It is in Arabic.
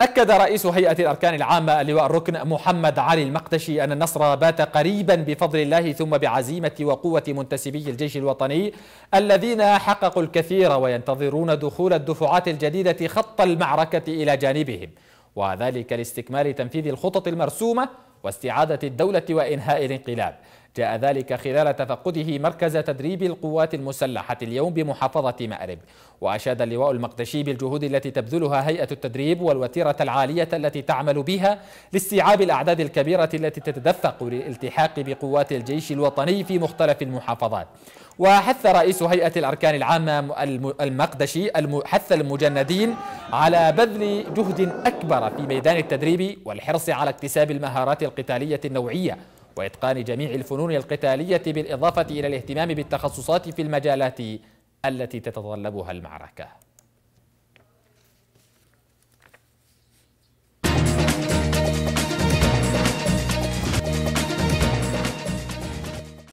أكد رئيس هيئة الأركان العامة اللواء الركن محمد علي المقتشي أن النصر بات قريبا بفضل الله ثم بعزيمة وقوة منتسبي الجيش الوطني الذين حققوا الكثير وينتظرون دخول الدفعات الجديدة خط المعركة إلى جانبهم وذلك لاستكمال تنفيذ الخطط المرسومة واستعادة الدولة وإنهاء الانقلاب جاء ذلك خلال تفقده مركز تدريب القوات المسلحة اليوم بمحافظة مأرب وأشاد اللواء المقدشي بالجهود التي تبذلها هيئة التدريب والوتيرة العالية التي تعمل بها لاستيعاب الأعداد الكبيرة التي تتدفق للالتحاق بقوات الجيش الوطني في مختلف المحافظات وحث رئيس هيئة الأركان العامة المقدشي حث المجندين على بذل جهد أكبر في ميدان التدريب والحرص على اكتساب المهارات القتالية النوعية وإتقان جميع الفنون القتالية بالإضافة إلى الاهتمام بالتخصصات في المجالات التي تتطلبها المعركة